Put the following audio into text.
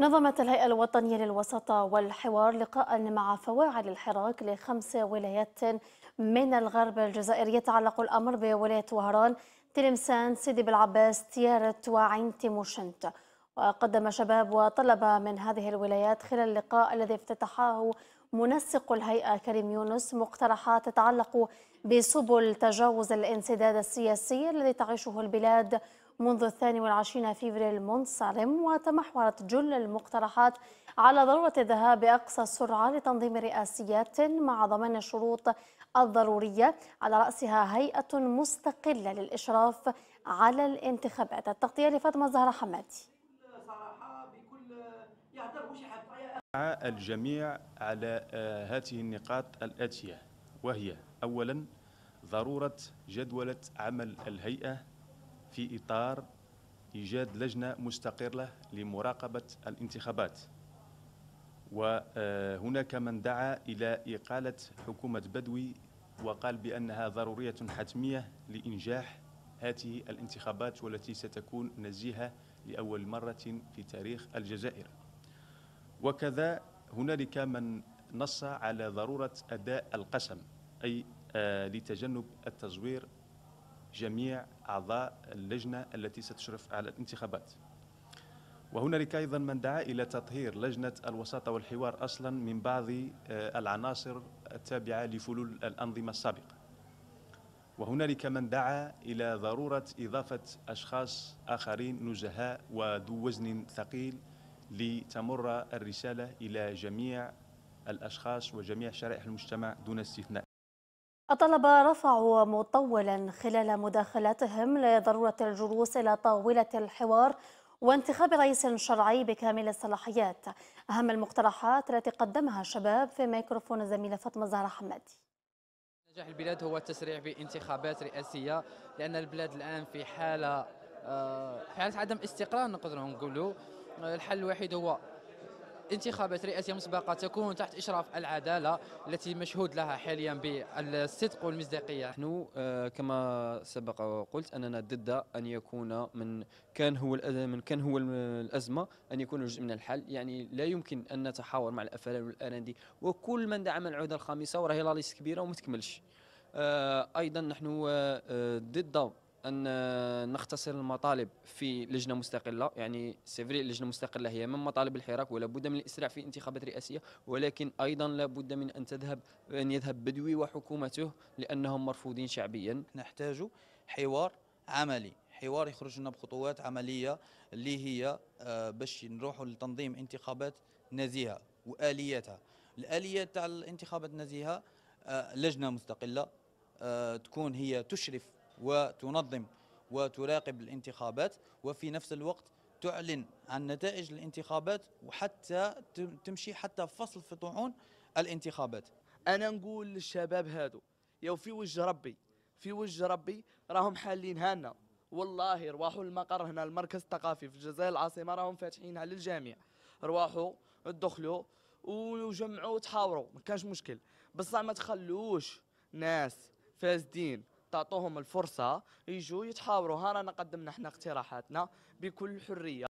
نظمت الهيئة الوطنية للوسطة والحوار لقاء مع فواعل الحراك لخمس ولايات من الغرب الجزائري يتعلق الأمر بولاية وهران تلمسان سيدي بالعباس تيارة وعين تيموشنت وقدم شباب وطلب من هذه الولايات خلال اللقاء الذي افتتحه منسق الهيئة كريم يونس مقترحات تتعلق بسبل تجاوز الانسداد السياسي الذي تعيشه البلاد منذ الثاني والعشرين فبراير المنصرم وتمحورت جل المقترحات على ضرورة الذهاب بأقصى السرعة لتنظيم رئاسيات مع ضمان الشروط الضرورية على رأسها هيئة مستقلة للإشراف على الانتخابات التغطية لفاطمة زهرة حمادي الجميع على آه، هذه النقاط الآتية وهي أولا ضرورة جدولة عمل الهيئة في إطار إيجاد لجنة مستقرة لمراقبة الانتخابات وهناك من دعا إلى إقالة حكومة بدوي وقال بأنها ضرورية حتمية لإنجاح هذه الانتخابات والتي ستكون نزيهة لأول مرة في تاريخ الجزائر وكذا هنالك من نص على ضرورة أداء القسم أي آه، لتجنب التزوير جميع أعضاء اللجنة التي ستشرف على الانتخابات وهنالك أيضا من دعا إلى تطهير لجنة الوساطة والحوار أصلا من بعض آه، العناصر التابعة لفلول الأنظمة السابقة وهنالك من دعا إلى ضرورة إضافة أشخاص آخرين نزهاء وذو وزن ثقيل لتمر الرسالة إلى جميع الأشخاص وجميع شرائح المجتمع دون استثناء الطلبة رفعوا مطولا خلال مداخلاتهم لضرورة الجلوس إلى طاولة الحوار وانتخاب رئيس شرعي بكامل الصلاحيات أهم المقترحات التي قدمها الشباب في ميكروفون الزميلة فاطمة زهرة حمادي نجاح البلاد هو التسريع في انتخابات رئاسية لأن البلاد الآن في حالة آه، حالة عدم استقرار نقدر نقوله الحل الوحيد هو انتخابات رئاسية مسبقة تكون تحت إشراف العدالة التي مشهود لها حاليا بالصدق والمصداقية نحن آه، كما سبق وقلت أننا ضد أن يكون من كان هو من كان هو الأزمة أن يكون جزء من الحل يعني لا يمكن أن نتحاور مع الافلام والأرندي وكل من دعم العوده الخامسة وراهي لا كبيرة وما تكملش آه، أيضا نحن آه، ضد ان نختصر المطالب في لجنه مستقله يعني سيفري لجنه مستقله هي من مطالب الحراك ولا بد من الاسراع في انتخابات رئاسيه ولكن ايضا لا بد من ان تذهب ان يذهب بدوي وحكومته لانهم مرفوضين شعبيا نحتاج حوار عملي حوار يخرج لنا بخطوات عمليه اللي هي آه، باش نروحوا لتنظيم انتخابات نزيهه والياتها الاليات تاع الانتخابات النزيهه آه، لجنه مستقله آه، تكون هي تشرف وتنظم وتراقب الانتخابات وفي نفس الوقت تعلن عن نتائج الانتخابات وحتى تمشي حتى فصل في طعون الانتخابات انا نقول للشباب هادو يو في وجه ربي في وجه ربي راهم حالين هانا والله رواحوا المقر هنا المركز الثقافي في الجزائر العاصمه راهم فاتحينها للجميع رواحوا دخلوا وجمعوا وتحاوروا ما كانش مشكل بصح ما تخلوش ناس فاسدين تعطوهم الفرصه يجوا يتحاوروا ها نقدم نحن اقتراحاتنا بكل حريه